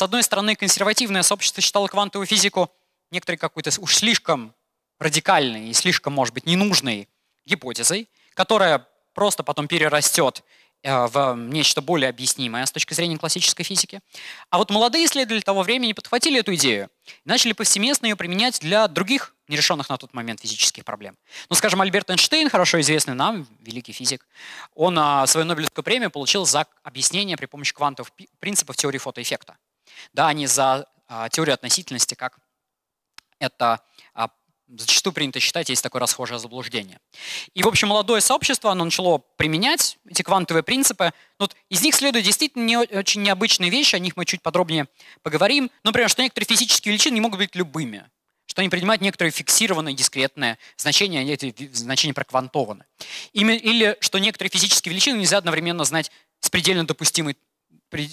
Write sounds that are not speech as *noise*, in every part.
С одной стороны, консервативное сообщество считало квантовую физику некоторой какой-то уж слишком радикальной и слишком, может быть, ненужной гипотезой, которая просто потом перерастет э, в нечто более объяснимое с точки зрения классической физики. А вот молодые исследователи того времени подхватили эту идею и начали повсеместно ее применять для других нерешенных на тот момент физических проблем. Ну, скажем, Альберт Эйнштейн, хорошо известный нам, великий физик, он а, свою Нобелевскую премию получил за объяснение при помощи квантовых принципов теории фотоэффекта. Да, не за а, теорию относительности, как это а, зачастую принято считать, есть такое расхожее заблуждение. И, в общем, молодое сообщество, оно начало применять эти квантовые принципы. Ну, вот из них следуют действительно не очень необычные вещи, о них мы чуть подробнее поговорим. Например, что некоторые физические величины не могут быть любыми, что они принимают некоторые фиксированные дискретные значения, и эти значения проквантованы. Или что некоторые физические величины нельзя одновременно знать с предельно допустимой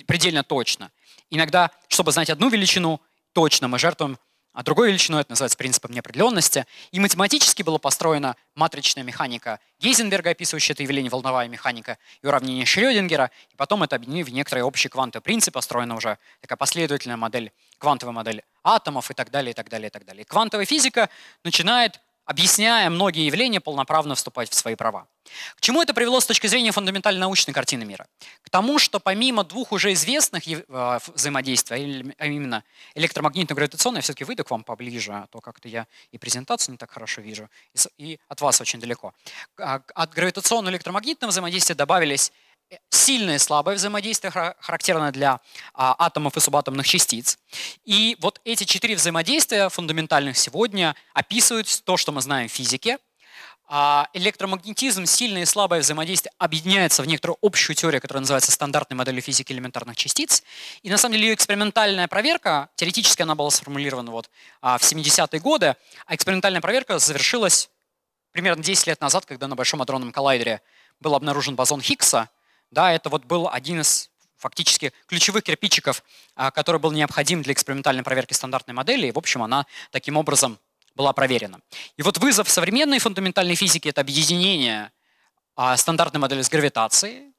предельно точно. Иногда, чтобы знать одну величину, точно мы жертвуем а другой величиной, это называется принципом неопределенности. И математически была построена матричная механика Гейзенберга, описывающая это явление волновая механика и уравнение Шрёдингера, и потом это объединили в некоторые общие квантовые принципы, построена уже такая последовательная модель, квантовая модель атомов и так далее, и так далее, и так далее. И квантовая физика начинает объясняя многие явления, полноправно вступать в свои права. К чему это привело с точки зрения фундаментальной научной картины мира? К тому, что помимо двух уже известных э, взаимодействий, а, а именно электромагнитно-гравитационное, я все-таки выйду к вам поближе, а то как-то я и презентацию не так хорошо вижу, и от вас очень далеко. А, от гравитационно-электромагнитного взаимодействия добавились сильное и слабое взаимодействие характерно для а, атомов и субатомных частиц. И вот эти четыре взаимодействия фундаментальных сегодня описывают то, что мы знаем в физике. А, электромагнетизм, сильное и слабое взаимодействие объединяется в некоторую общую теорию, которая называется стандартной моделью физики элементарных частиц. И на самом деле ее экспериментальная проверка, теоретически она была сформулирована вот, а, в 70-е годы, а экспериментальная проверка завершилась примерно 10 лет назад, когда на Большом адронном коллайдере был обнаружен бозон Хиггса, да, это вот был один из фактически ключевых кирпичиков, а, который был необходим для экспериментальной проверки стандартной модели. И, в общем, она таким образом была проверена. И вот вызов современной фундаментальной физики – это объединение а, стандартной модели с гравитацией.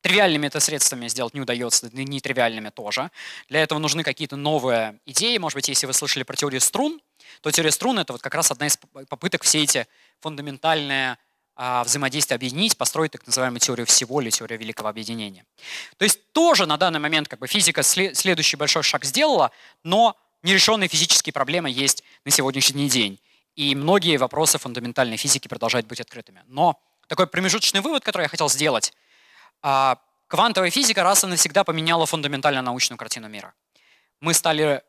Тривиальными это средствами сделать не удается, да и нетривиальными тоже. Для этого нужны какие-то новые идеи. Может быть, если вы слышали про теорию струн, то теория струн – это вот как раз одна из попыток все эти фундаментальные а, взаимодействие объединить, построить так называемую теорию всего или теорию великого объединения. То есть тоже на данный момент как бы, физика следующий большой шаг сделала, но нерешенные физические проблемы есть на сегодняшний день. И многие вопросы фундаментальной физики продолжают быть открытыми. Но такой промежуточный вывод, который я хотел сделать. А, квантовая физика раз и навсегда поменяла фундаментально научную картину мира. Мы стали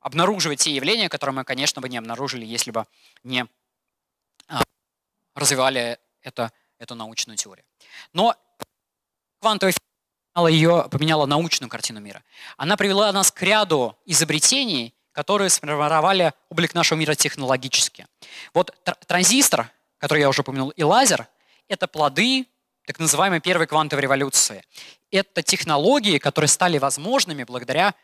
обнаруживать те явления, которые мы, конечно, бы не обнаружили, если бы не развивали это, эту научную теорию. Но квантовая физика поменяла, ее, поменяла научную картину мира. Она привела нас к ряду изобретений, которые сформировали облик нашего мира технологически. Вот транзистор, который я уже упомянул, и лазер — это плоды так называемой первой квантовой революции. Это технологии, которые стали возможными благодаря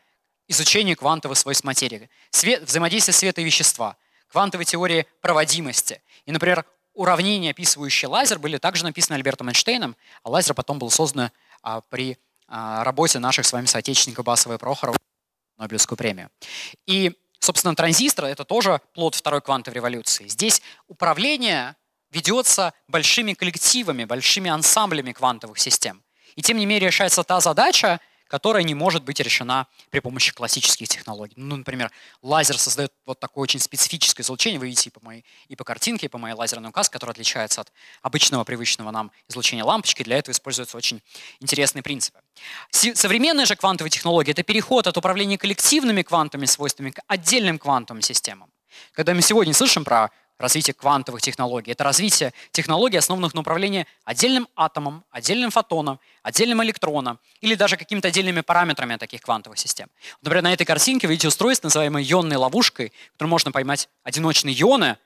изучению квантовых свойств материи, свет, взаимодействия света и вещества, квантовой теории проводимости. И, например, уравнения, описывающие лазер, были также написаны Альбертом Эйнштейном, а лазер потом был создан а, при а, работе наших с вами соотечественников Басова и Прохорова Нобелевскую премию. И, собственно, транзистор — это тоже плод второй квантовой революции. Здесь управление ведется большими коллективами, большими ансамблями квантовых систем. И тем не менее решается та задача, которая не может быть решена при помощи классических технологий. Ну, например, лазер создает вот такое очень специфическое излучение, вы видите и по, моей, и по картинке, и по моей лазерной указке, которая отличается от обычного привычного нам излучения лампочки. Для этого используются очень интересные принципы. Современные же квантовые технологии — это переход от управления коллективными квантовыми свойствами к отдельным квантовым системам. Когда мы сегодня слышим про развитие квантовых технологий. Это развитие технологий, основанных на управлении отдельным атомом, отдельным фотоном, отдельным электроном или даже какими-то отдельными параметрами таких квантовых систем. Например, на этой картинке вы видите устройство, называемое ионной ловушкой, в котором можно поймать одиночные ионы,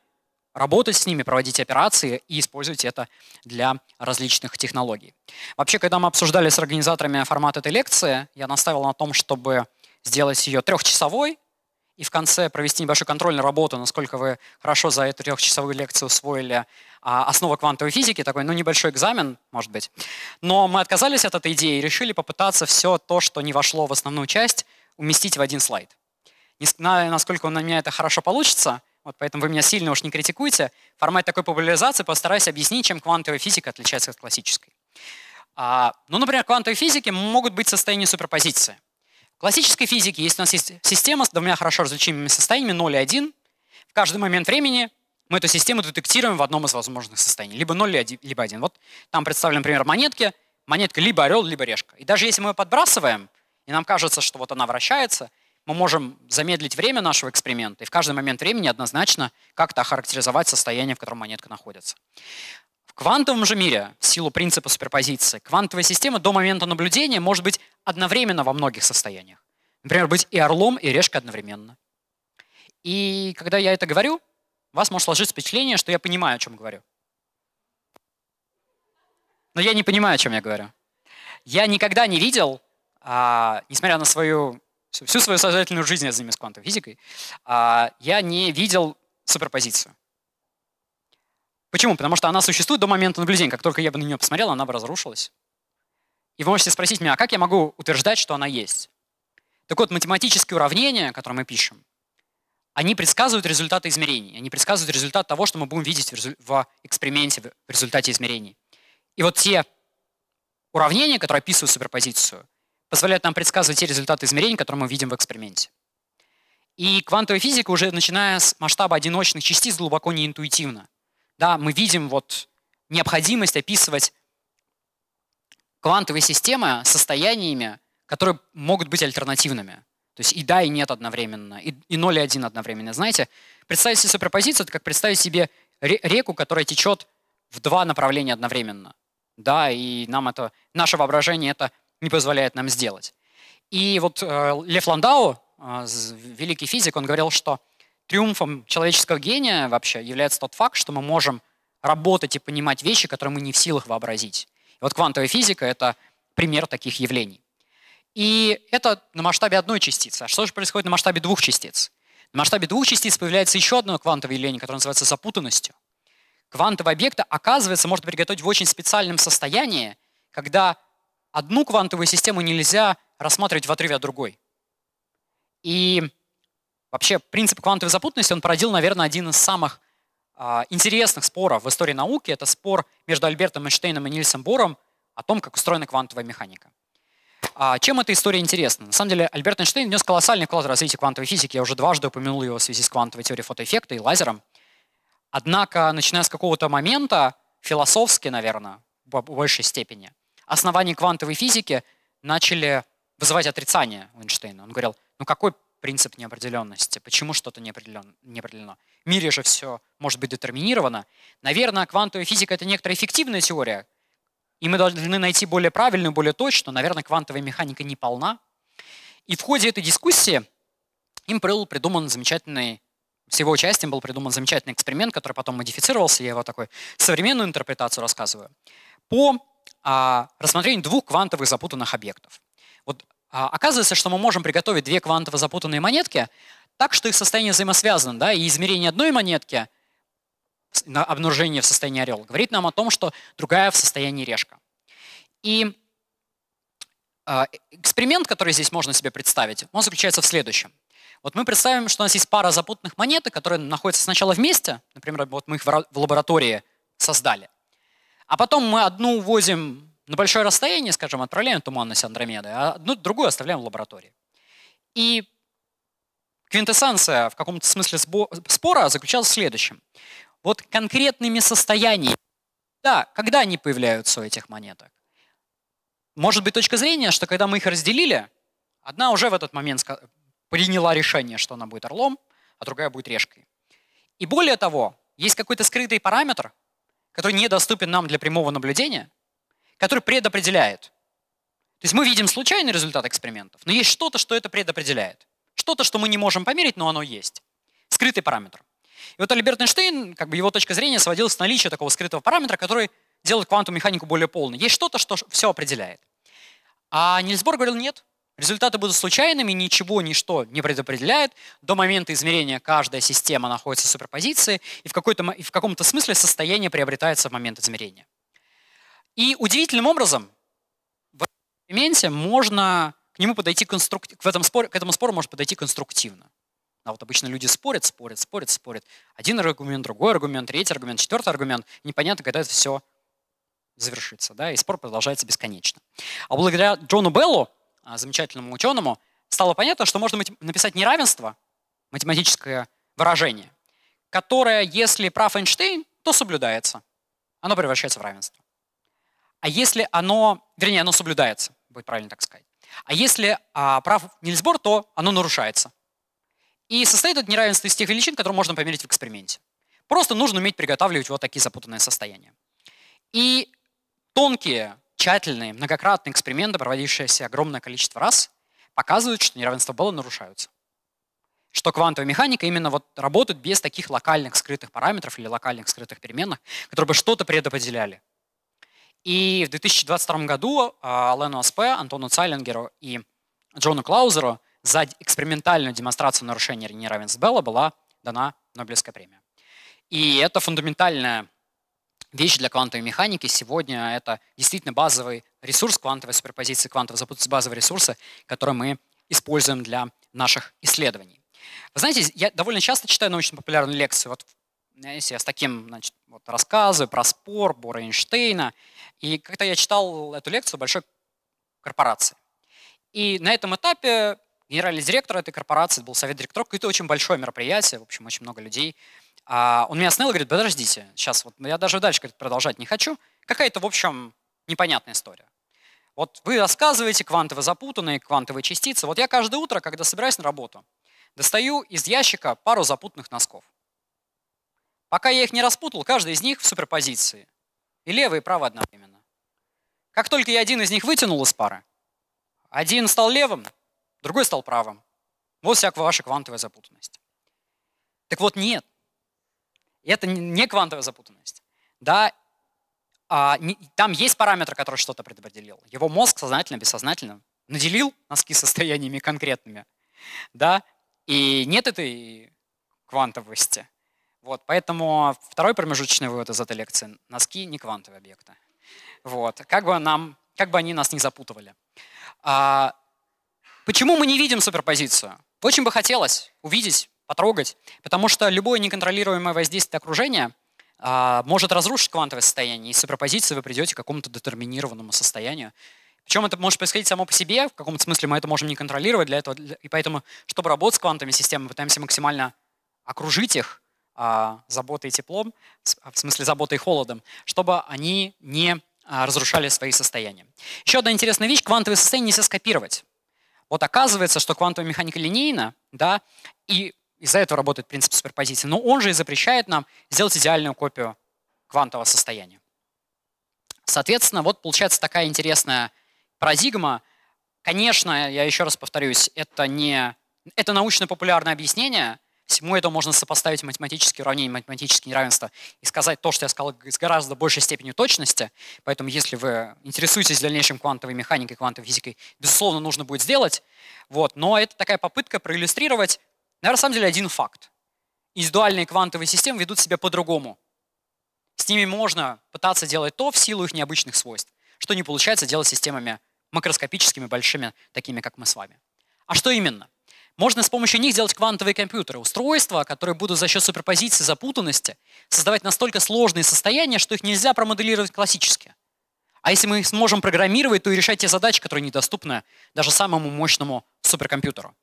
работать с ними, проводить операции и использовать это для различных технологий. Вообще, когда мы обсуждали с организаторами формат этой лекции, я наставил на том, чтобы сделать ее трехчасовой, и в конце провести небольшую контрольную работу, насколько вы хорошо за эту трехчасовую лекцию усвоили а, основы квантовой физики, такой, ну, небольшой экзамен, может быть. Но мы отказались от этой идеи и решили попытаться все то, что не вошло в основную часть, уместить в один слайд. Не знаю, насколько у меня это хорошо получится, вот поэтому вы меня сильно уж не критикуйте. Формат такой популяризации постараюсь объяснить, чем квантовая физика отличается от классической. А, ну, например, в квантовой физике могут быть состояния суперпозиции. В классической физике, если у нас есть система с двумя хорошо различимыми состояниями 0 и 1, в каждый момент времени мы эту систему детектируем в одном из возможных состояний. Либо 0, либо 1. Вот там представлен пример монетки. Монетка либо орел, либо решка. И даже если мы ее подбрасываем, и нам кажется, что вот она вращается, мы можем замедлить время нашего эксперимента и в каждый момент времени однозначно как-то охарактеризовать состояние, в котором монетка находится. В квантовом же мире, в силу принципа суперпозиции, квантовая система до момента наблюдения может быть одновременно во многих состояниях. Например, быть и орлом, и решкой одновременно. И когда я это говорю, у вас может сложиться впечатление, что я понимаю, о чем говорю. Но я не понимаю, о чем я говорю. Я никогда не видел, а, несмотря на свою всю свою сознательную жизнь я занимаюсь квантовой физикой, а, я не видел суперпозицию. Почему? Потому что она существует до момента наблюдения. Как только я бы на нее посмотрел, она бы разрушилась. И вы можете спросить меня, а как я могу утверждать, что она есть? Так вот, математические уравнения, которые мы пишем, они предсказывают результаты измерений. Они предсказывают результат того, что мы будем видеть в эксперименте, в результате измерений. И вот те уравнения, которые описывают суперпозицию, позволяют нам предсказывать те результаты измерений, которые мы видим в эксперименте. И квантовая физика уже начиная с масштаба одиночных частиц глубоко неинтуитивна. Да, мы видим вот необходимость описывать квантовые системы состояниями, которые могут быть альтернативными. То есть и да, и нет одновременно, и, и 0, и 1 одновременно. Знаете, представить себе суперпозицию, это как представить себе реку, которая течет в два направления одновременно. Да, и нам это, наше воображение это не позволяет нам сделать. И вот э, Лев Ландау, э, великий физик, он говорил, что триумфом человеческого гения вообще является тот факт, что мы можем работать и понимать вещи, которые мы не в силах вообразить. И вот квантовая физика — это пример таких явлений. И это на масштабе одной частицы. А что же происходит на масштабе двух частиц? На масштабе двух частиц появляется еще одно квантовое явление, которое называется запутанностью. Квантовый объект, оказывается, может приготовить в очень специальном состоянии, когда одну квантовую систему нельзя рассматривать в отрыве от другой. И Вообще принцип квантовой запутанности он породил, наверное, один из самых а, интересных споров в истории науки. Это спор между Альбертом Эйнштейном и Нильсом Бором о том, как устроена квантовая механика. А чем эта история интересна? На самом деле Альберт Эйнштейн внес колоссальный вклад в развитие квантовой физики. Я уже дважды упомянул его в связи с квантовой теорией фотоэффекта и лазером. Однако, начиная с какого-то момента, философски, наверное, в большей степени, основания квантовой физики начали вызывать отрицание у Эйнштейна. Он говорил, ну какой принцип неопределенности. Почему что-то не определено? В мире же все может быть детерминировано. Наверное, квантовая физика — это некоторая эффективная теория, и мы должны найти более правильную, более точную. Наверное, квантовая механика не полна. И в ходе этой дискуссии им был придуман замечательный с его участием был придуман замечательный эксперимент, который потом модифицировался. Я его такой современную интерпретацию рассказываю. По а, рассмотрению двух квантовых запутанных объектов. А, оказывается, что мы можем приготовить две квантово запутанные монетки так, что их состояние взаимосвязано, да, и измерение одной монетки обнаружение в состоянии орел говорит нам о том, что другая в состоянии решка. И а, эксперимент, который здесь можно себе представить, он заключается в следующем. Вот мы представим, что у нас есть пара запутанных монеток, которые находятся сначала вместе, например, вот мы их в лаборатории создали, а потом мы одну увозим на большое расстояние, скажем, отправляем туманность Андромеды, а одну другую оставляем в лаборатории. И квинтэссенция в каком-то смысле спора заключалась в следующем. Вот конкретными состояниями, да, когда они появляются у этих монеток? Может быть точка зрения, что когда мы их разделили, одна уже в этот момент приняла решение, что она будет орлом, а другая будет решкой. И более того, есть какой-то скрытый параметр, который недоступен нам для прямого наблюдения – который предопределяет. То есть мы видим случайный результат экспериментов, но есть что-то, что это предопределяет. Что-то, что мы не можем померить, но оно есть. Скрытый параметр. И вот Альберт Эйнштейн, как бы его точка зрения сводилась к наличию такого скрытого параметра, который делает квантовую механику более полной. Есть что-то, что все определяет. А Нильсбор говорил, нет, результаты будут случайными, ничего, ничто не предопределяет. До момента измерения каждая система находится в суперпозиции, и в, и в каком-то смысле состояние приобретается в момент измерения. И удивительным образом в эксперименте можно к нему подойти конструктивно, к, этом спор, к этому спору можно подойти конструктивно. А вот обычно люди спорят, спорят, спорят, спорят. Один аргумент, другой аргумент, третий аргумент, четвертый аргумент. Непонятно, когда это все завершится. Да? И спор продолжается бесконечно. А благодаря Джону Беллу, а, замечательному ученому, стало понятно, что можно написать неравенство, математическое выражение, которое, если прав Эйнштейн, то соблюдается. Оно превращается в равенство. А если оно, вернее, оно соблюдается, будет правильно так сказать. А если а, прав Нильсбор, то оно нарушается. И состоит это неравенство из тех величин, которые можно померить в эксперименте. Просто нужно уметь приготавливать вот такие запутанные состояния. И тонкие, тщательные, многократные эксперименты, проводившиеся огромное количество раз, показывают, что неравенство Белла нарушаются. Что квантовая механика именно вот работает без таких локальных скрытых параметров или локальных скрытых переменных, которые бы что-то предопределяли. И в 2022 году а, Лену Аспе, Антону Цайлингеру и Джону Клаузеру за экспериментальную демонстрацию нарушения неравенства Белла была дана Нобелевская премия. И это фундаментальная вещь для квантовой механики. Сегодня это действительно базовый ресурс квантовой суперпозиции, квантовой запутанности базовые ресурсы, которые мы используем для наших исследований. Вы знаете, я довольно часто читаю научно популярные лекции, Вот если я с таким значит, вот рассказываю про спор Бора Эйнштейна, и как-то я читал эту лекцию большой корпорации, и на этом этапе генеральный директор этой корпорации, был совет директоров, какое-то очень большое мероприятие, в общем, очень много людей. А он меня остановил и говорит, подождите, сейчас вот я даже дальше говорит, продолжать не хочу. Какая-то, в общем, непонятная история. Вот вы рассказываете квантовые запутанные, квантовые частицы. Вот я каждое утро, когда собираюсь на работу, достаю из ящика пару запутанных носков. Пока я их не распутал, каждый из них в суперпозиции. И лево, и право одновременно. Как только я один из них вытянул из пары, один стал левым, другой стал правым. Вот вся ваша квантовая запутанность. Так вот, нет. Это не квантовая запутанность. Да, а, не, там есть параметр, который что-то предопределил. Его мозг сознательно, бессознательно наделил носки состояниями конкретными. Да? И нет этой квантовости. Вот, поэтому второй промежуточный вывод из этой лекции – носки не квантовые объекты. Вот, как бы, нам, как бы они нас не запутывали. А, почему мы не видим суперпозицию? Очень бы хотелось увидеть, потрогать, потому что любое неконтролируемое воздействие окружения а, может разрушить квантовое состояние, и с вы придете к какому-то детерминированному состоянию, причем это может происходить само по себе, в каком-то смысле мы это можем не контролировать для этого. И поэтому, чтобы работать с квантовыми системами, пытаемся максимально окружить их, а, заботой и теплом, а, в смысле заботой и холодом, чтобы они не а, разрушали свои состояния. Еще одна интересная вещь, квантовые состояния нельзя скопировать. Вот оказывается, что квантовая механика линейна, да, и из-за этого работает принцип суперпозиции, но он же и запрещает нам сделать идеальную копию квантового состояния. Соответственно, вот получается такая интересная парадигма. Конечно, я еще раз повторюсь, это не это научно-популярное объяснение – Всему этому можно сопоставить математические уравнения, математические неравенства и сказать то, что я сказал с гораздо большей степенью точности. Поэтому если вы интересуетесь дальнейшим квантовой механикой, квантовой физикой, безусловно, нужно будет сделать. Вот. Но это такая попытка проиллюстрировать, наверное, на самом деле один факт. Индивидуальные квантовые системы ведут себя по-другому. С ними можно пытаться делать то в силу их необычных свойств, что не получается делать системами макроскопическими, большими, такими, как мы с вами. А что именно? Можно с помощью них делать квантовые компьютеры, устройства, которые будут за счет суперпозиции запутанности создавать настолько сложные состояния, что их нельзя промоделировать классически. А если мы их сможем программировать, то и решать те задачи, которые недоступны даже самому мощному суперкомпьютеру.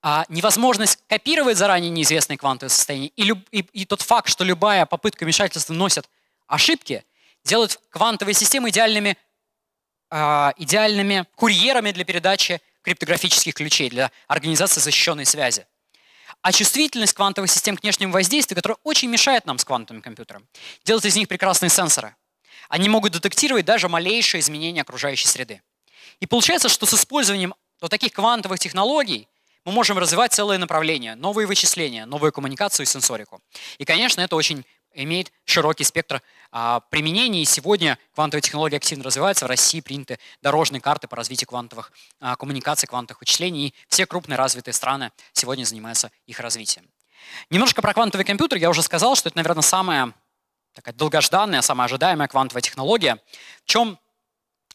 А невозможность копировать заранее неизвестные квантовые состояния и, люб, и, и тот факт, что любая попытка вмешательства носит ошибки, делают квантовые системы идеальными, э, идеальными курьерами для передачи криптографических ключей для организации защищенной связи. А чувствительность квантовых систем к внешнему воздействию, которая очень мешает нам с квантовым компьютером, делать из них прекрасные сенсоры. Они могут детектировать даже малейшие изменения окружающей среды. И получается, что с использованием вот таких квантовых технологий мы можем развивать целое направление, новые вычисления, новую коммуникацию и сенсорику. И, конечно, это очень имеет широкий спектр а, применений. И сегодня квантовые технологии активно развиваются. В России приняты дорожные карты по развитию квантовых а, коммуникаций, квантовых вычислений. И все крупные развитые страны сегодня занимаются их развитием. Немножко про квантовый компьютер. Я уже сказал, что это, наверное, самая такая долгожданная, самая ожидаемая квантовая технология. В чем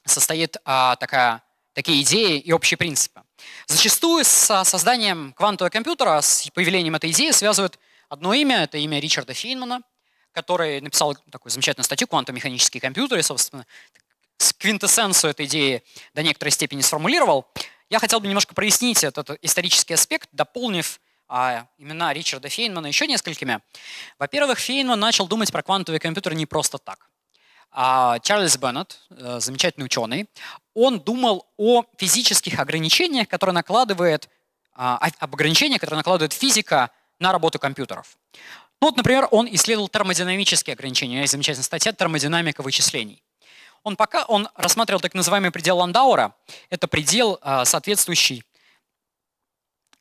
состоит а, такая, такие идеи и общие принципы? Зачастую с созданием квантового компьютера, с появлением этой идеи связывают одно имя, это имя Ричарда Фейнмана – который написал такую замечательную статью «Квантомеханические компьютеры», собственно, квинтэссенцию этой идеи до некоторой степени сформулировал. Я хотел бы немножко прояснить этот исторический аспект, дополнив а, имена Ричарда Фейнмана еще несколькими. Во-первых, Фейнман начал думать про квантовый компьютер не просто так. А Чарльз Беннет, э, замечательный ученый, он думал о физических ограничениях, которые накладывает, а, об ограничениях, которые накладывает физика на работу компьютеров. Ну вот, например, он исследовал термодинамические ограничения. Есть замечательная статья «Термодинамика вычислений». Он, пока, он рассматривал так называемый предел Ландаура. Это предел, а, соответствующий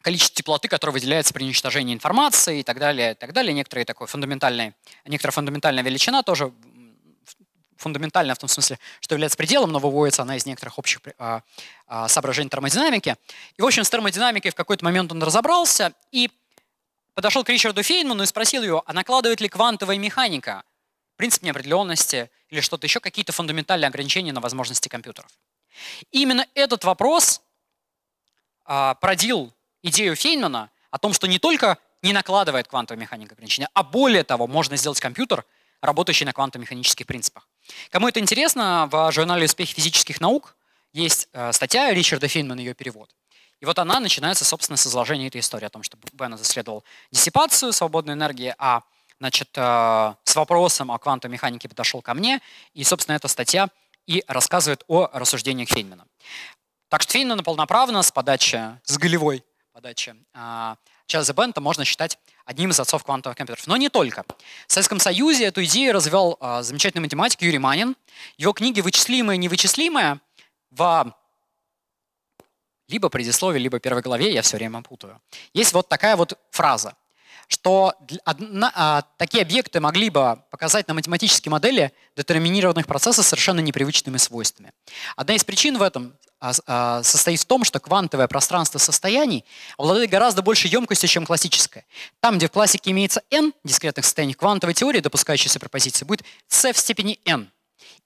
количеству теплоты, которое выделяется при уничтожении информации и так далее, и так далее. Некоторые такой фундаментальные, некоторая фундаментальная величина тоже фундаментальная в том смысле, что является пределом, но выводится она из некоторых общих а, а, соображений термодинамики. И, в общем, с термодинамикой в какой-то момент он разобрался, и подошел к Ричарду Фейнману и спросил его, а накладывает ли квантовая механика принцип неопределенности или что-то еще, какие-то фундаментальные ограничения на возможности компьютеров. Именно этот вопрос а, породил идею Фейнмана о том, что не только не накладывает квантовая механика ограничения, а более того, можно сделать компьютер, работающий на квантово-механических принципах. Кому это интересно, в журнале «Успех физических наук» есть э, статья Ричарда Фейнмана, ее перевод. И вот она начинается, собственно, с изложения этой истории о том, что Беннет исследовал диссипацию свободной энергии, а значит, э, с вопросом о квантовой механике подошел ко мне. И, собственно, эта статья и рассказывает о рассуждениях Фейнмана. Так что Фейнмана полноправно с подачи, с голевой подачи а, Чарльза Бента можно считать одним из отцов квантовых компьютеров. Но не только. В Советском Союзе эту идею развивал а, замечательный математик Юрий Манин. Его книги «Вычислимое и невычислимое» в либо предисловии, либо первой главе, я все время путаю. Есть вот такая вот фраза, что одна, а, такие объекты могли бы показать на математической модели детерминированных процессов совершенно непривычными свойствами. Одна из причин в этом а, а, состоит в том, что квантовое пространство состояний обладает гораздо большей емкостью, чем классическое. Там, где в классике имеется n дискретных состояний, в квантовой теории, допускающей суперпозиции, будет c в степени n.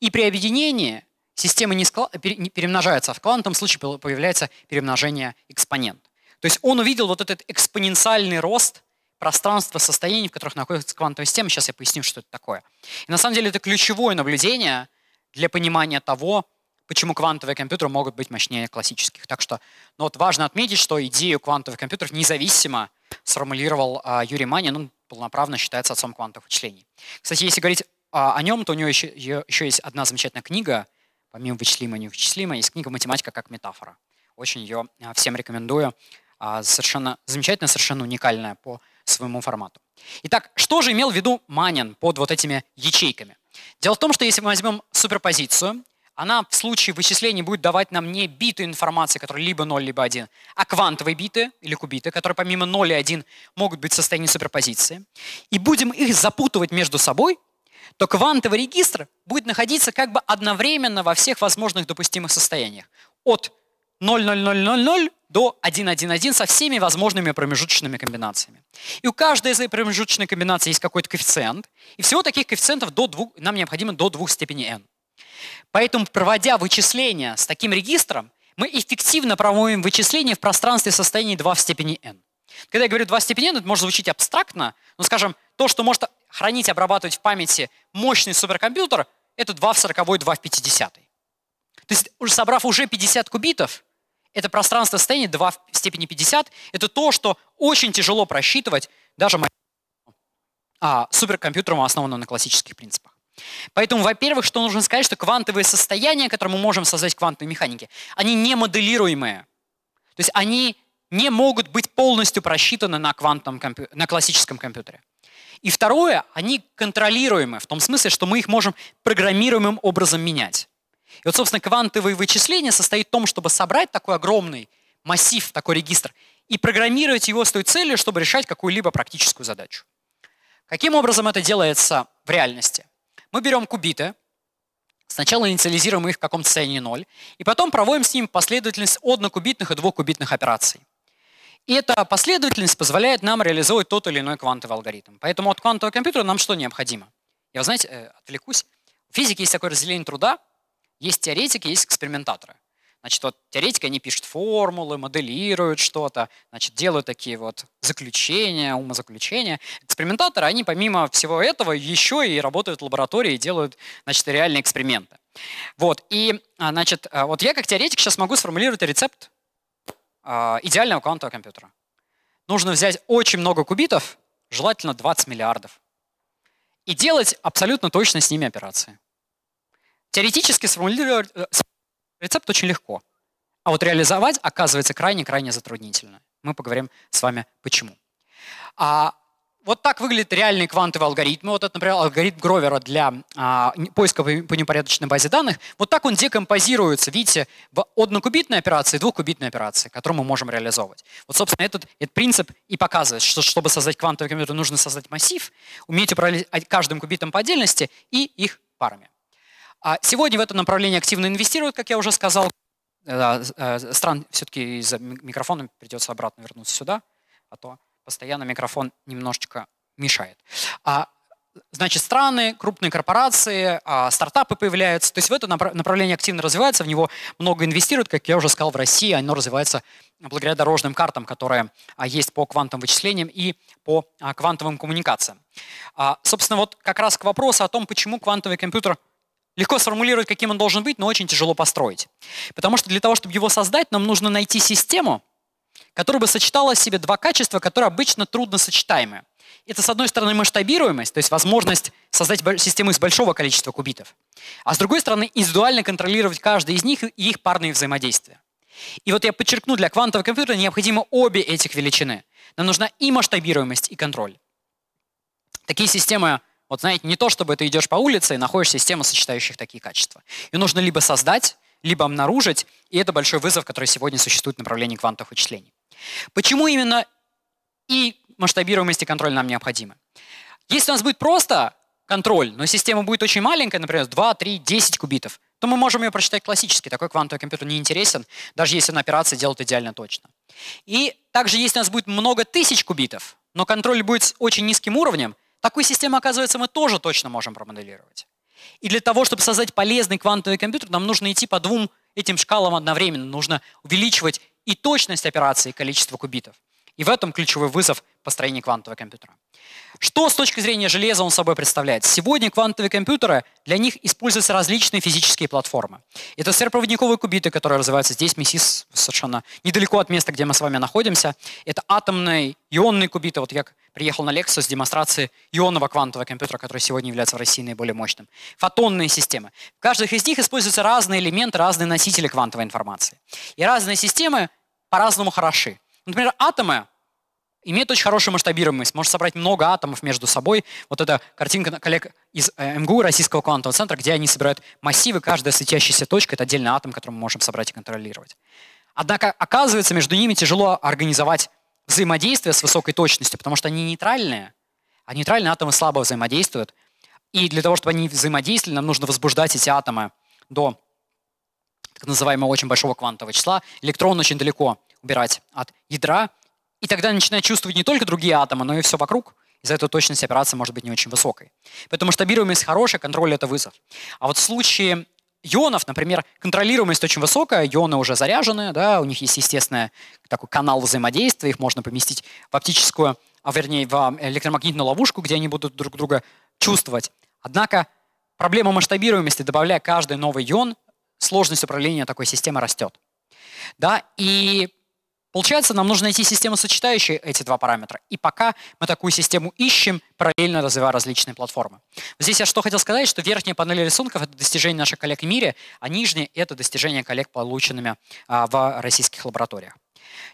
И при объединении системы не, скла... не а в квантовом случае появляется перемножение экспонент. То есть он увидел вот этот экспоненциальный рост пространства состояний, в которых находится квантовая система. Сейчас я поясню, что это такое. И на самом деле это ключевое наблюдение для понимания того, почему квантовые компьютеры могут быть мощнее классических. Так что ну вот важно отметить, что идею квантовых компьютеров независимо сформулировал а, Юрий Манин, он полноправно считается отцом квантовых вычислений. Кстати, если говорить а, о нем, то у него еще, еще есть одна замечательная книга – помимо вычислимо и невычислимо, есть книга «Математика как метафора». Очень ее а, всем рекомендую. А, совершенно замечательная, совершенно уникальная по своему формату. Итак, что же имел в виду Манин под вот этими ячейками? Дело в том, что если мы возьмем суперпозицию, она в случае вычислений будет давать нам не биты информации, которые либо 0, либо 1, а квантовые биты или кубиты, которые помимо 0 и 1 могут быть в состоянии суперпозиции. И будем их запутывать между собой то квантовый регистр будет находиться как бы одновременно во всех возможных допустимых состояниях. От 00000 до 111 со всеми возможными промежуточными комбинациями. И у каждой из этой промежуточной комбинации есть какой-то коэффициент. И всего таких коэффициентов до двух, нам необходимо до двух степени n. Поэтому, проводя вычисления с таким регистром, мы эффективно проводим вычисления в пространстве состояний 2 в степени n. Когда я говорю 2 в степени n, это может звучить абстрактно, но, скажем, то, что может хранить, обрабатывать в памяти мощный суперкомпьютер, это 2 в 40, 2 в 50. То есть, уже собрав уже 50 кубитов, это пространство состояния 2 в степени 50, это то, что очень тяжело просчитывать даже а, суперкомпьютером, основанным на классических принципах. Поэтому, во-первых, что нужно сказать, что квантовые состояния, которые мы можем создать в квантовой механике, они не моделируемые. То есть они не могут быть полностью просчитаны на, квантовом, на классическом компьютере. И второе, они контролируемы, в том смысле, что мы их можем программируемым образом менять. И вот, собственно, квантовые вычисления состоит в том, чтобы собрать такой огромный массив, такой регистр, и программировать его с той целью, чтобы решать какую-либо практическую задачу. Каким образом это делается в реальности? Мы берем кубиты, сначала инициализируем их в каком-то состоянии 0, и потом проводим с ним последовательность однокубитных и двухкубитных операций. И эта последовательность позволяет нам реализовать тот или иной квантовый алгоритм. Поэтому от квантового компьютера нам что необходимо? Я, вы знаете, э, отвлекусь. В физике есть такое разделение труда. Есть теоретики, есть экспериментаторы. Значит, вот теоретики, они пишут формулы, моделируют что-то, значит, делают такие вот заключения, умозаключения. Экспериментаторы, они помимо всего этого еще и работают в лаборатории и делают, значит, реальные эксперименты. Вот, и, а, значит, э, вот я как теоретик сейчас могу сформулировать рецепт а, идеального квантового компьютера. Нужно взять очень много кубитов, желательно 20 миллиардов, и делать абсолютно точно с ними операции. Теоретически э, сформулировать рецепт очень легко, а вот реализовать оказывается крайне-крайне затруднительно. Мы поговорим с вами почему. А вот так выглядят реальные квантовые алгоритмы. Вот это, например, алгоритм Гровера для а, поиска по, непорядочной базе данных. Вот так он декомпозируется, видите, в однокубитной операции и двухкубитной операции, которую мы можем реализовывать. Вот, собственно, этот, этот принцип и показывает, что чтобы создать квантовый компьютер, нужно создать массив, уметь управлять каждым кубитом по отдельности и их парами. А сегодня в это направление активно инвестируют, как я уже сказал. Э, э, э, стран все-таки из-за микрофона придется обратно вернуться сюда, а то постоянно микрофон немножечко мешает. А, значит, страны, крупные корпорации, а, стартапы появляются. То есть в это направление активно развивается, в него много инвестируют. Как я уже сказал, в России оно развивается благодаря дорожным картам, которые а, есть по квантовым вычислениям и по а, квантовым коммуникациям. А, собственно, вот как раз к вопросу о том, почему квантовый компьютер Легко сформулировать, каким он должен быть, но очень тяжело построить. Потому что для того, чтобы его создать, нам нужно найти систему, которое бы сочетало в себе два качества, которые обычно трудно сочетаемы. Это, с одной стороны, масштабируемость, то есть возможность создать систему из большого количества кубитов, а с другой стороны, индивидуально контролировать каждый из них и их парные взаимодействия. И вот я подчеркну, для квантового компьютера необходимы обе этих величины. Нам нужна и масштабируемость, и контроль. Такие системы, вот знаете, не то чтобы ты идешь по улице и находишь систему, сочетающих такие качества. Ее нужно либо создать, либо обнаружить, и это большой вызов, который сегодня существует в направлении квантовых вычислений. Почему именно и масштабируемость и контроль нам необходимы? Если у нас будет просто контроль, но система будет очень маленькая, например, 2, 3, 10 кубитов, то мы можем ее прочитать классически. Такой квантовый компьютер не интересен, даже если он операции делает идеально точно. И также, если у нас будет много тысяч кубитов, но контроль будет с очень низким уровнем, такую систему, оказывается, мы тоже точно можем промоделировать. И для того, чтобы создать полезный квантовый компьютер, нам нужно идти по двум этим шкалам одновременно. Нужно увеличивать и точность операции, и количество кубитов. И в этом ключевой вызов построения квантового компьютера. Что с точки зрения железа он собой представляет? Сегодня квантовые компьютеры, для них используются различные физические платформы. Это сверхпроводниковые кубиты, которые развиваются здесь, МИСИС, совершенно недалеко от места, где мы с вами находимся. Это атомные, ионные кубиты. Вот я приехал на лекцию с демонстрацией ионного квантового компьютера, который сегодня является в России наиболее мощным. Фотонные системы. В каждых из них используются разные элементы, разные носители квантовой информации. И разные системы по-разному хороши. Например, атомы имеют очень хорошую масштабируемость, Можно собрать много атомов между собой. Вот эта картинка коллег из э, МГУ, Российского квантового центра, где они собирают массивы, каждая светящаяся точка — это отдельный атом, который мы можем собрать и контролировать. Однако, оказывается, между ними тяжело организовать взаимодействие с высокой точностью, потому что они нейтральные, а нейтральные атомы слабо взаимодействуют. И для того, чтобы они взаимодействовали, нам нужно возбуждать эти атомы до так называемого очень большого квантового числа. Электрон очень далеко убирать от ядра, и тогда начинает чувствовать не только другие атомы, но и все вокруг. Из-за этого точность операции может быть не очень высокой. Поэтому масштабируемость хорошая, контроль — это вызов. А вот в случае ионов, например, контролируемость очень высокая, ионы уже заряжены, да, у них есть, естественно, такой канал взаимодействия, их можно поместить в оптическую, а вернее, в а, электромагнитную ловушку, где они будут друг друга чувствовать. Однако проблема масштабируемости, добавляя каждый новый ион, сложность управления такой системой растет. Да, и Получается, нам нужно найти систему, сочетающую эти два параметра. И пока мы такую систему ищем, параллельно развивая различные платформы. Здесь я что хотел сказать, что верхняя панель рисунков — это достижение наших коллег в мире, а нижняя — это достижение коллег, полученными а, в российских лабораториях.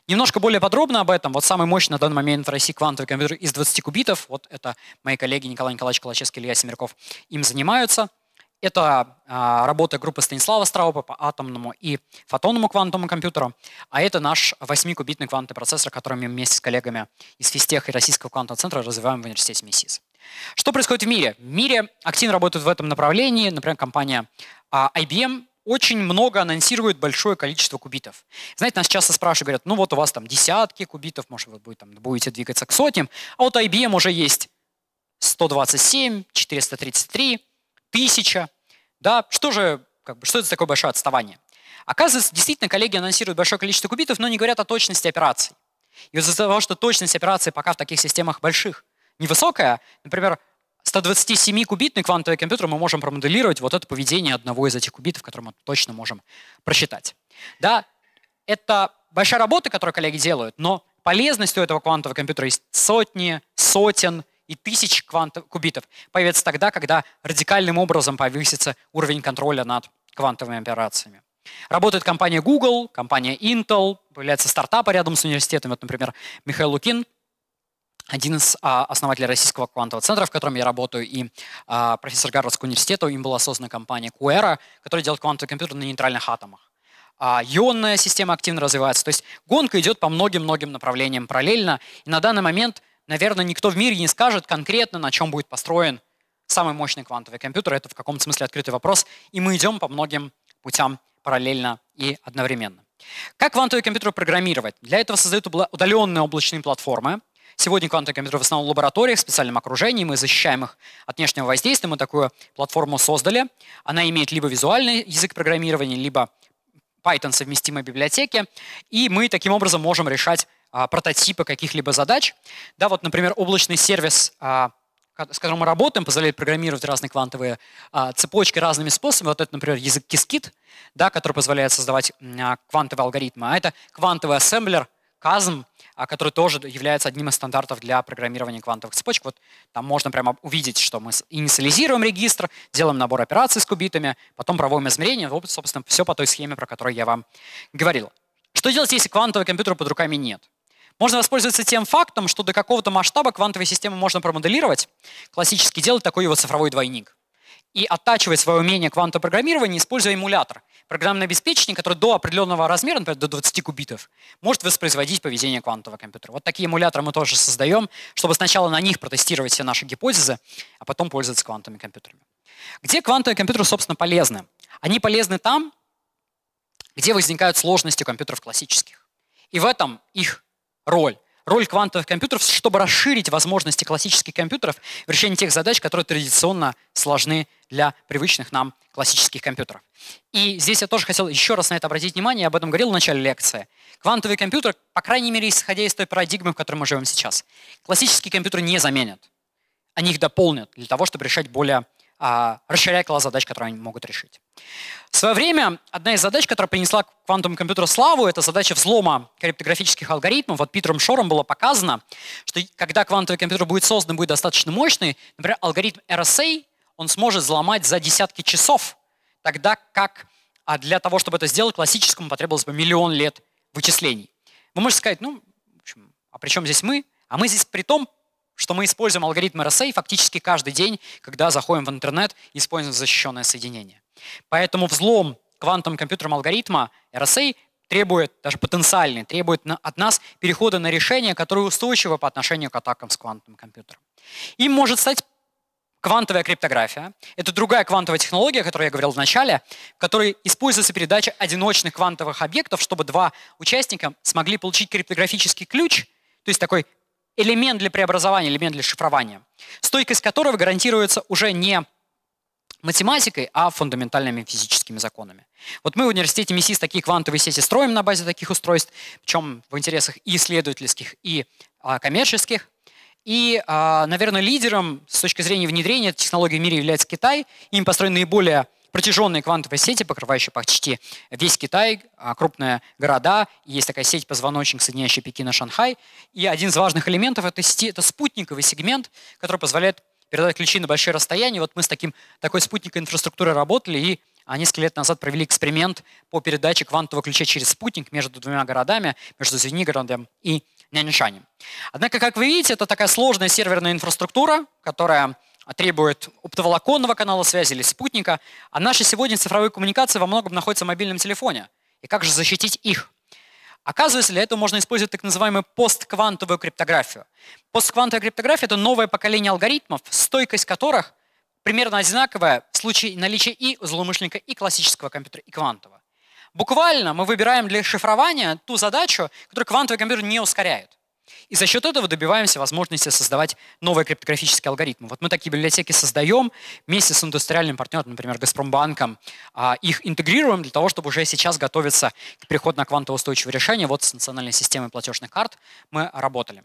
Немножко более подробно об этом. Вот самый мощный на данный момент в России квантовый компьютер из 20 кубитов. Вот это мои коллеги Николай Николаевич Калачевский, Илья Семерков им занимаются. Это а, работа группы Станислава Страупа по атомному и фотонному квантовому компьютеру. А это наш 8-кубитный квантовый процессор, который мы вместе с коллегами из Физтех и Российского квантового центра развиваем в университете МИСИС. Что происходит в мире? В мире активно работают в этом направлении. Например, компания а, IBM очень много анонсирует большое количество кубитов. Знаете, нас часто спрашивают, говорят, ну вот у вас там десятки кубитов, может, вы будет, там, будете двигаться к сотням, а вот IBM уже есть 127, 433, тысяча. Да, что же, как бы, что это такое большое отставание? Оказывается, действительно, коллеги анонсируют большое количество кубитов, но не говорят о точности операций. И из-за того, что точность операции пока в таких системах больших невысокая, например, 127-кубитный квантовый компьютер мы можем промоделировать вот это поведение одного из этих кубитов, которые мы точно можем просчитать. Да, это большая работа, которую коллеги делают, но полезность у этого квантового компьютера есть сотни, сотен и тысяч кубитов появится тогда, когда радикальным образом повысится уровень контроля над квантовыми операциями. Работает компания Google, компания Intel, появляются стартапы рядом с университетами. Вот, например, Михаил Лукин, один из а, основателей Российского квантового центра, в котором я работаю, и а, профессор Гарвардского университета, им была создана компания Quera, которая делает квантовые компьютеры на нейтральных атомах. А, ионная система активно развивается. То есть гонка идет по многим-многим направлениям параллельно. И на данный момент Наверное, никто в мире не скажет конкретно, на чем будет построен самый мощный квантовый компьютер. Это в каком-то смысле открытый вопрос. И мы идем по многим путям параллельно и одновременно. Как квантовый компьютер программировать? Для этого создают удаленные облачные платформы. Сегодня квантовые компьютеры в основном в лабораториях, в специальном окружении. Мы защищаем их от внешнего воздействия. Мы такую платформу создали. Она имеет либо визуальный язык программирования, либо Python совместимой библиотеки. И мы таким образом можем решать а, прототипы каких-либо задач. Да, вот, например, облачный сервис, а, с которым мы работаем, позволяет программировать разные квантовые а, цепочки разными способами. Вот это, например, язык Qiskit, да, который позволяет создавать квантовые алгоритмы. А это квантовый ассемблер Казм, который тоже является одним из стандартов для программирования квантовых цепочек. Вот там можно прямо увидеть, что мы инициализируем регистр, делаем набор операций с кубитами, потом проводим измерения. Вот, собственно, все по той схеме, про которую я вам говорил. Что делать, если квантового компьютера под руками нет? Можно воспользоваться тем фактом, что до какого-то масштаба квантовые системы можно промоделировать, классически делать такой его цифровой двойник. И оттачивать свое умение квантопрограммирования, используя эмулятор. Программное обеспечение, которое до определенного размера, например, до 20 кубитов, может воспроизводить поведение квантового компьютера. Вот такие эмуляторы мы тоже создаем, чтобы сначала на них протестировать все наши гипотезы, а потом пользоваться квантовыми компьютерами. Где квантовые компьютеры, собственно, полезны? Они полезны там, где возникают сложности компьютеров классических. И в этом их роль. Роль квантовых компьютеров, чтобы расширить возможности классических компьютеров в решении тех задач, которые традиционно сложны для привычных нам классических компьютеров. И здесь я тоже хотел еще раз на это обратить внимание, я об этом говорил в начале лекции. Квантовый компьютер, по крайней мере, исходя из той парадигмы, в которой мы живем сейчас, классические компьютеры не заменят. Они их дополнят для того, чтобы решать более а, расширяя класс задач, которые они могут решить. В свое время одна из задач, которая принесла квантовому компьютеру славу, это задача взлома криптографических алгоритмов. Вот Питером Шором было показано, что когда квантовый компьютер будет создан, будет достаточно мощный, например, алгоритм RSA, он сможет взломать за десятки часов, тогда как а, для того, чтобы это сделать, классическому потребовалось бы миллион лет вычислений. Вы можете сказать, ну, а при чем здесь мы? А мы здесь при том что мы используем алгоритм RSA фактически каждый день, когда заходим в интернет и используем защищенное соединение. Поэтому взлом квантовым компьютером алгоритма RSA требует, даже потенциальный, требует от нас перехода на решение, которое устойчиво по отношению к атакам с квантовым компьютером. Им может стать квантовая криптография. Это другая квантовая технология, о которой я говорил в начале, в которой используется передача одиночных квантовых объектов, чтобы два участника смогли получить криптографический ключ, то есть такой элемент для преобразования, элемент для шифрования, стойкость которого гарантируется уже не математикой, а фундаментальными физическими законами. Вот мы в университете МИСИС такие квантовые сети строим на базе таких устройств, причем в интересах и исследовательских, и а, коммерческих. И, а, наверное, лидером с точки зрения внедрения технологии в мире является Китай. Им построен наиболее протяженные квантовые сети, покрывающие почти весь Китай, а, крупные города. Есть такая сеть позвоночник, соединяющая Пекин и Шанхай. И один из важных элементов это, сети, это спутниковый сегмент, который позволяет передать ключи на большие расстояния. Вот мы с таким, такой спутниковой инфраструктурой работали и а, несколько лет назад провели эксперимент по передаче квантового ключа через спутник между двумя городами, между Звенигородом и Няньшанем. Однако, как вы видите, это такая сложная серверная инфраструктура, которая а, требует оптоволоконного канала связи или спутника, а наши сегодня цифровые коммуникации во многом находятся в мобильном телефоне. И как же защитить их? Оказывается, для этого можно использовать так называемую постквантовую криптографию. Постквантовая криптография — это новое поколение алгоритмов, стойкость которых примерно одинаковая в случае наличия и злоумышленника, и классического компьютера, и квантового. Буквально мы выбираем для шифрования ту задачу, которую квантовый компьютер не ускоряет. И за счет этого добиваемся возможности создавать новые криптографические алгоритмы. Вот мы такие библиотеки создаем вместе с индустриальным партнером, например, Газпромбанком, а, их интегрируем для того, чтобы уже сейчас готовиться к переходу на квантоустойчивое решение. Вот с национальной системой платежных карт мы работали.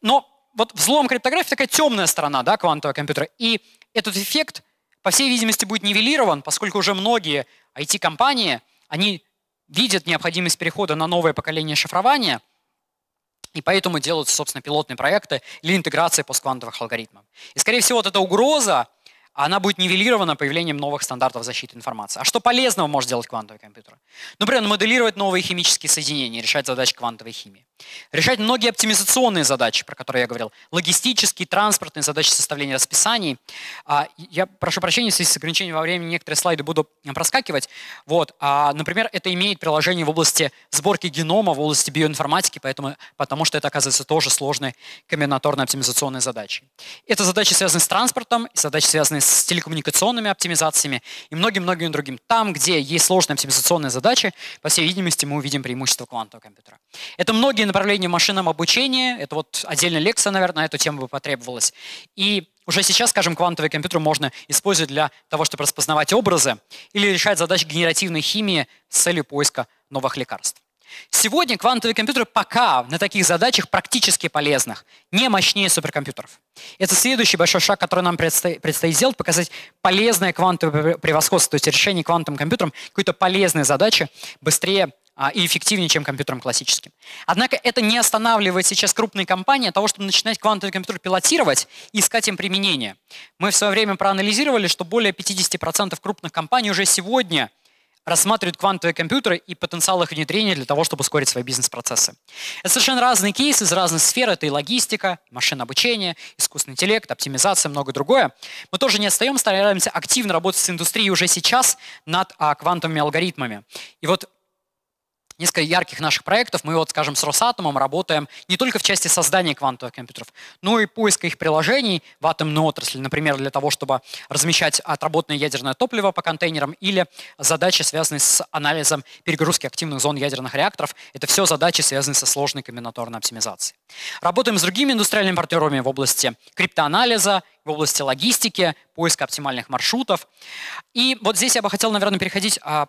Но вот взлом криптографии такая темная сторона да, квантового компьютера. И этот эффект, по всей видимости, будет нивелирован, поскольку уже многие IT-компании, они видят необходимость перехода на новое поколение шифрования – и поэтому делаются, собственно, пилотные проекты или интеграции постквантовых алгоритмов. И, скорее всего, вот эта угроза, она будет нивелирована появлением новых стандартов защиты информации. А что полезного может делать квантовый компьютер? Например, моделировать новые химические соединения, решать задачи квантовой химии. Решать многие оптимизационные задачи, про которые я говорил. Логистические, транспортные задачи составления расписаний. А, я прошу прощения, в связи с ограничением во времени некоторые слайды буду проскакивать. Вот. А, например, это имеет приложение в области сборки генома, в области биоинформатики, поэтому, потому что это оказывается тоже сложной комбинаторно-оптимизационной задачей. Это задачи, связанные с транспортом, задачи, связанные с телекоммуникационными оптимизациями и многим-многим другим. Там, где есть сложные оптимизационные задачи, по всей видимости, мы увидим преимущество квантового компьютера. Это многие направления в машинном обучении. Это вот отдельная лекция, наверное, на эту тему бы потребовалась. И уже сейчас, скажем, квантовый компьютер можно использовать для того, чтобы распознавать образы или решать задачи генеративной химии с целью поиска новых лекарств. Сегодня квантовые компьютеры пока на таких задачах практически полезных, не мощнее суперкомпьютеров. Это следующий большой шаг, который нам предстоит, сделать, показать полезное квантовое превосходство, то есть решение квантовым компьютером какой-то полезной задачи быстрее а, и эффективнее, чем компьютером классическим. Однако это не останавливает сейчас крупные компании от того, чтобы начинать квантовый компьютер пилотировать и искать им применение. Мы в свое время проанализировали, что более 50% крупных компаний уже сегодня – рассматривают квантовые компьютеры и потенциал их внедрения для того, чтобы ускорить свои бизнес-процессы. Это совершенно разные кейсы из разных сфер. Это и логистика, машинное обучение, искусственный интеллект, оптимизация, многое другое. Мы тоже не отстаем, стараемся активно работать с индустрией уже сейчас над а, квантовыми алгоритмами. И вот несколько ярких наших проектов. Мы вот, скажем, с Росатомом работаем не только в части создания квантовых компьютеров, но и поиска их приложений в атомной отрасли, например, для того, чтобы размещать отработанное ядерное топливо по контейнерам или задачи, связанные с анализом перегрузки активных зон ядерных реакторов. Это все задачи, связанные со сложной комбинаторной оптимизацией. Работаем с другими индустриальными партнерами в области криптоанализа, в области логистики, поиска оптимальных маршрутов. И вот здесь я бы хотел, наверное, переходить а,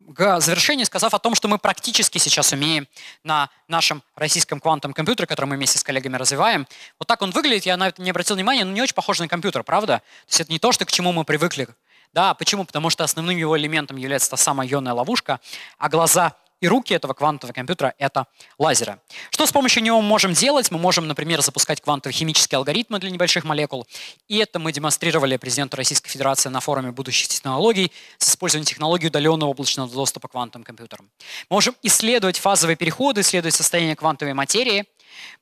к завершению, сказав о том, что мы практически сейчас умеем на нашем российском квантовом компьютере, который мы вместе с коллегами развиваем. Вот так он выглядит, я на это не обратил внимания, но не очень похож на компьютер, правда? То есть это не то, что к чему мы привыкли. Да, почему? Потому что основным его элементом является та самая ионная ловушка, а глаза и руки этого квантового компьютера — это лазеры. Что с помощью него мы можем делать? Мы можем, например, запускать квантовые химические алгоритмы для небольших молекул. И это мы демонстрировали президенту Российской Федерации на форуме будущих технологий с использованием технологии удаленного облачного доступа к квантовым компьютерам. Мы можем исследовать фазовые переходы, исследовать состояние квантовой материи —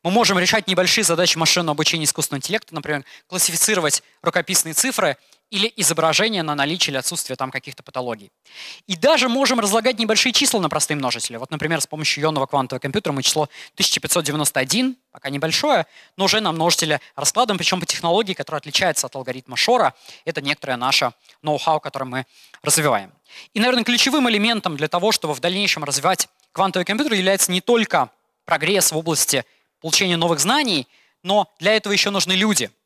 мы можем решать небольшие задачи машинного обучения искусственного интеллекта, например, классифицировать рукописные цифры или изображение на наличие или отсутствие там каких-то патологий. И даже можем разлагать небольшие числа на простые множители. Вот, например, с помощью ионного квантового компьютера мы число 1591, пока небольшое, но уже на множителе раскладываем, причем по технологии, которая отличается от алгоритма Шора. Это некоторое наше ноу-хау, которое мы развиваем. И, наверное, ключевым элементом для того, чтобы в дальнейшем развивать квантовый компьютер, является не только прогресс в области получения новых знаний, но для этого еще нужны люди –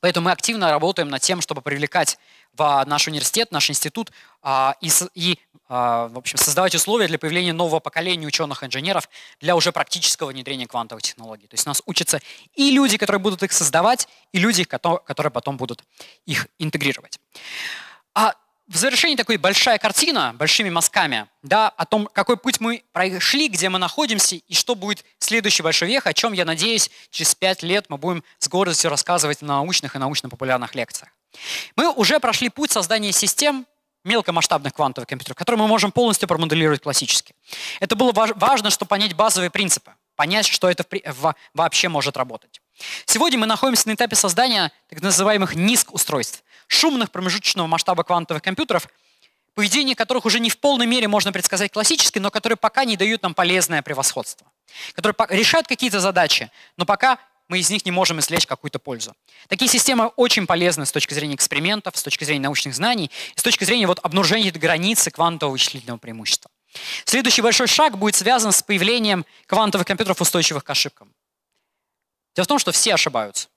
Поэтому мы активно работаем над тем, чтобы привлекать в а, наш университет, наш институт а, и, и а, в общем, создавать условия для появления нового поколения ученых-инженеров для уже практического внедрения квантовых технологий. То есть у нас учатся и люди, которые будут их создавать, и люди, которые потом будут их интегрировать. А в завершении такой большая картина, большими мазками, да, о том, какой путь мы прошли, где мы находимся и что будет следующий большой вех, о чем, я надеюсь, через пять лет мы будем с гордостью рассказывать на научных и научно-популярных лекциях. Мы уже прошли путь создания систем мелкомасштабных квантовых компьютеров, которые мы можем полностью промоделировать классически. Это было важно, чтобы понять базовые принципы, понять, что это вообще может работать. Сегодня мы находимся на этапе создания так называемых низк устройств, шумных промежуточного масштаба квантовых компьютеров, поведение которых уже не в полной мере можно предсказать классически, но которые пока не дают нам полезное превосходство, которые решают какие-то задачи, но пока мы из них не можем извлечь какую-то пользу. Такие системы очень полезны с точки зрения экспериментов, с точки зрения научных знаний, с точки зрения вот обнаружения границы квантового вычислительного преимущества. Следующий большой шаг будет связан с появлением квантовых компьютеров, устойчивых к ошибкам. Дело в том, что все ошибаются.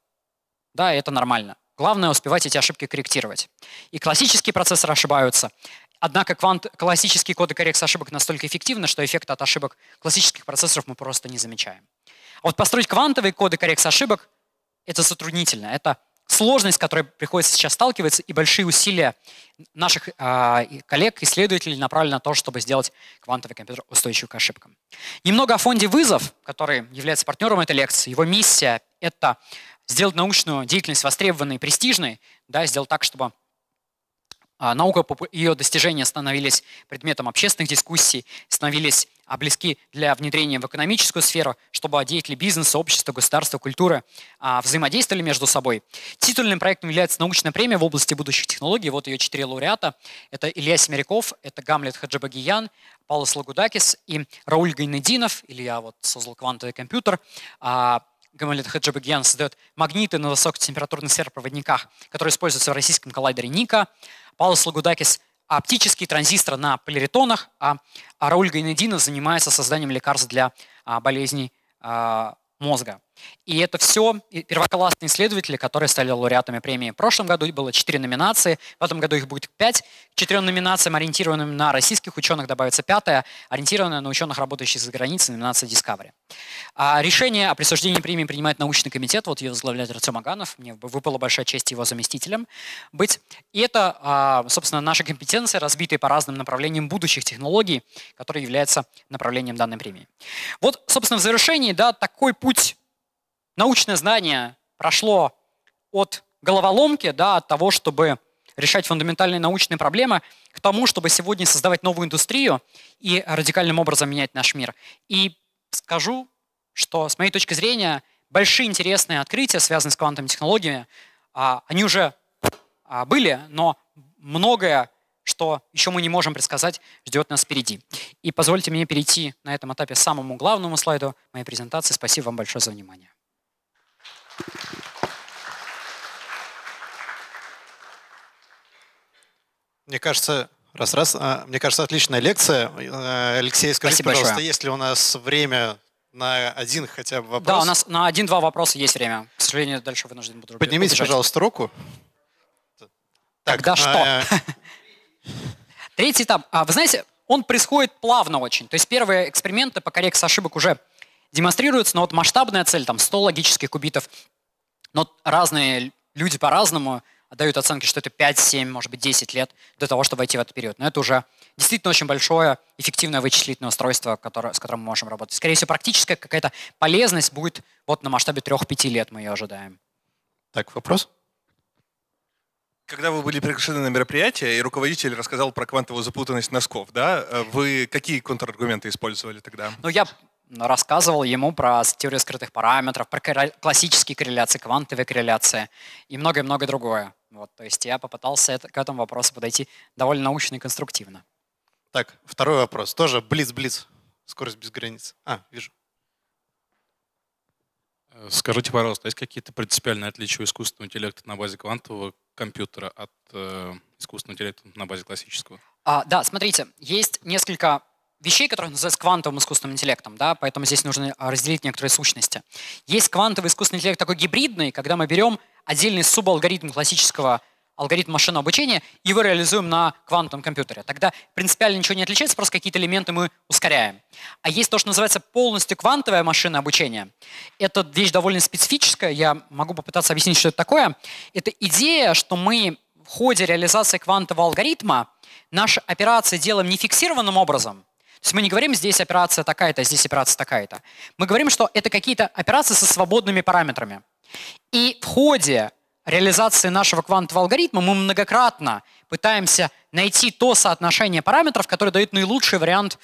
Да, это нормально. Главное успевать эти ошибки корректировать. И классические процессоры ошибаются. Однако квант, классические коды коррекции ошибок настолько эффективны, что эффект от ошибок классических процессоров мы просто не замечаем. А вот построить квантовые коды коррекции ошибок — это затруднительно. Это сложность, с которой приходится сейчас сталкиваться, и большие усилия наших э, коллег, исследователей направлены на то, чтобы сделать квантовый компьютер устойчивым к ошибкам. Немного о фонде «Вызов», который является партнером этой лекции. Его миссия — это сделать научную деятельность востребованной и престижной, да, сделать так, чтобы а, наука ее достижения становились предметом общественных дискуссий, становились а, близки для внедрения в экономическую сферу, чтобы деятели бизнеса, общества, государства, культуры а, взаимодействовали между собой. Титульным проектом является научная премия в области будущих технологий. Вот ее четыре лауреата. Это Илья Семеряков, это Гамлет Хаджибагиян, Павлос Лагудакис и Рауль Гайнединов, или я вот создал квантовый компьютер, Гамалет Хаджабагьян создает магниты на высокотемпературных серопроводниках, которые используются в российском коллайдере Ника. Паулос Лагудакис – оптические транзисторы на полиритонах, а, Рауль Гайнединов занимается созданием лекарств для а, болезней а, мозга. И это все первоклассные исследователи, которые стали лауреатами премии. В прошлом году было 4 номинации, в этом году их будет 5. К 4 номинациям, ориентированным на российских ученых, добавится пятая, ориентированная на ученых, работающих за границей, номинация Discovery. А решение о присуждении премии принимает научный комитет, вот ее возглавляет Артем Аганов, мне выпала большая честь его заместителем быть. И это, а, собственно, наши компетенции, разбитые по разным направлениям будущих технологий, которые являются направлением данной премии. Вот, собственно, в завершении, да, такой путь научное знание прошло от головоломки, да, от того, чтобы решать фундаментальные научные проблемы, к тому, чтобы сегодня создавать новую индустрию и радикальным образом менять наш мир. И скажу, что с моей точки зрения большие интересные открытия, связанные с квантовыми технологиями, а, они уже а, были, но многое, что еще мы не можем предсказать, ждет нас впереди. И позвольте мне перейти на этом этапе к самому главному слайду моей презентации. Спасибо вам большое за внимание. Мне кажется, раз, раз. Мне кажется, отличная лекция. Э, Алексей, скажите, Спасибо пожалуйста, большое. есть ли у нас время на один хотя бы вопрос? Да, у нас на один-два вопроса есть время. К сожалению, дальше вынужден буду Поднимите, убежать. пожалуйста, руку. Тогда так, а, что? *laughs* Третий этап. А, вы знаете, он происходит плавно очень. То есть первые эксперименты по коррекции ошибок уже демонстрируется, но вот масштабная цель, там 100 логических кубитов, но разные люди по-разному дают оценки, что это 5, 7, может быть, 10 лет до того, чтобы войти в этот период. Но это уже действительно очень большое эффективное вычислительное устройство, которое, с которым мы можем работать. Скорее всего, практическая какая-то полезность будет вот на масштабе 3-5 лет мы ее ожидаем. Так, вопрос? Когда вы были приглашены на мероприятие, и руководитель рассказал про квантовую запутанность носков, да, э, вы какие контраргументы использовали тогда? Ну, я рассказывал ему про теорию скрытых параметров, про классические корреляции, квантовые корреляции и многое-многое другое. Вот, то есть я попытался к этому вопросу подойти довольно научно и конструктивно. Так, второй вопрос. Тоже блиц-блиц. Скорость без границ. А, вижу. Э, скажите, пожалуйста, есть какие-то принципиальные отличия искусственного интеллекта на базе квантового компьютера от э, искусственного интеллекта на базе классического? А, да, смотрите, есть несколько вещей, которые называются квантовым искусственным интеллектом, да, поэтому здесь нужно а, разделить некоторые сущности. Есть квантовый искусственный интеллект такой гибридный, когда мы берем отдельный субалгоритм классического алгоритма машинного обучения и его реализуем на квантовом компьютере. Тогда принципиально ничего не отличается, просто какие-то элементы мы ускоряем. А есть то, что называется полностью квантовое машинное обучение. Это вещь довольно специфическая, я могу попытаться объяснить, что это такое. Это идея, что мы в ходе реализации квантового алгоритма наши операции делаем не фиксированным образом, то есть мы не говорим, здесь операция такая-то, здесь операция такая-то. Мы говорим, что это какие-то операции со свободными параметрами. И в ходе реализации нашего квантового алгоритма мы многократно пытаемся найти то соотношение параметров, которое дает наилучший вариант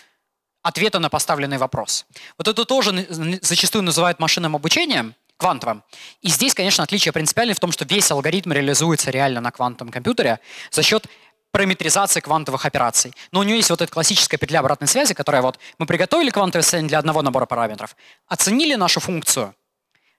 ответа на поставленный вопрос. Вот это тоже зачастую называют машинным обучением, квантовым. И здесь, конечно, отличие принципиальное в том, что весь алгоритм реализуется реально на квантовом компьютере за счет параметризации квантовых операций. Но у нее есть вот эта классическая петля обратной связи, которая вот мы приготовили квантовое состояние для одного набора параметров, оценили нашу функцию,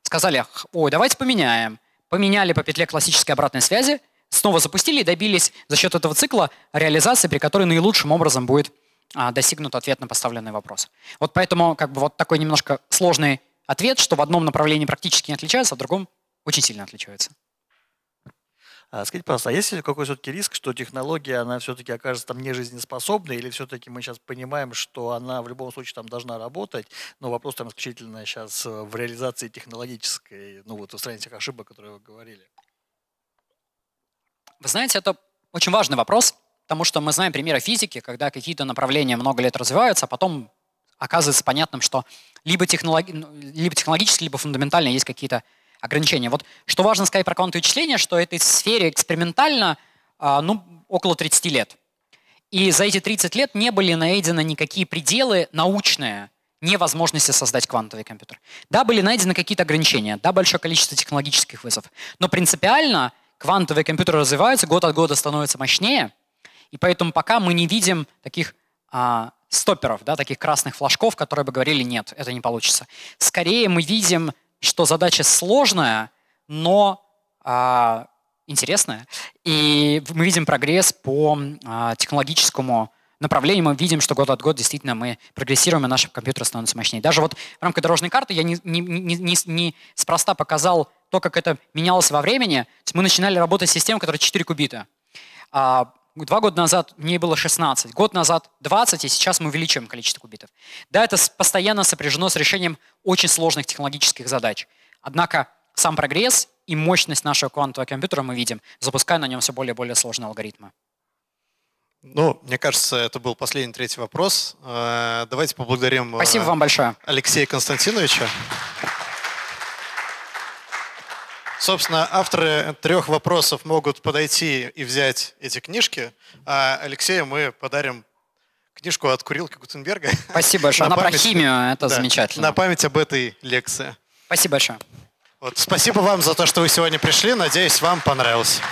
сказали, ой, давайте поменяем. Поменяли по петле классической обратной связи, снова запустили и добились за счет этого цикла реализации, при которой наилучшим образом будет а, достигнут ответ на поставленный вопрос. Вот поэтому как бы вот такой немножко сложный ответ, что в одном направлении практически не отличается, а в другом очень сильно отличаются. А, скажите, пожалуйста, а есть ли какой все-таки риск, что технология, она все-таки окажется там не жизнеспособной, или все-таки мы сейчас понимаем, что она в любом случае там должна работать, но вопрос там исключительно сейчас э, в реализации технологической, ну вот в устранении тех ошибок, которые вы говорили? Вы знаете, это очень важный вопрос, потому что мы знаем примеры физики, когда какие-то направления много лет развиваются, а потом оказывается понятным, что либо, технологи... Ну, либо технологически, либо фундаментально есть какие-то ограничения. Вот что важно сказать про квантовые вычисления, что этой сфере экспериментально а, ну, около 30 лет. И за эти 30 лет не были найдены никакие пределы научные невозможности создать квантовый компьютер. Да, были найдены какие-то ограничения, да, большое количество технологических вызовов, но принципиально квантовые компьютеры развиваются, год от года становятся мощнее, и поэтому пока мы не видим таких а, стопперов, да, таких красных флажков, которые бы говорили, нет, это не получится. Скорее мы видим что задача сложная, но а, интересная. И мы видим прогресс по а, технологическому направлению. Мы видим, что год от года действительно мы прогрессируем, и наши компьютеры становятся мощнее. Даже вот в рамках дорожной карты я не, не, не, не, не спроста показал то, как это менялось во времени. мы начинали работать с системой, которая 4 кубита. А, Два года назад мне было 16, год назад 20, и сейчас мы увеличиваем количество кубитов. Да, это постоянно сопряжено с решением очень сложных технологических задач. Однако сам прогресс и мощность нашего квантового компьютера мы видим, запуская на нем все более и более сложные алгоритмы. Ну, мне кажется, это был последний третий вопрос. Э, давайте поблагодарим э, Спасибо вам большое. Алексея Константиновича. Собственно, авторы трех вопросов могут подойти и взять эти книжки, а Алексею мы подарим книжку от курилки Гутенберга. Спасибо большое. Она память, про химию, это да, замечательно. На память об этой лекции. Спасибо большое. Вот, спасибо вам за то, что вы сегодня пришли. Надеюсь, вам понравилось.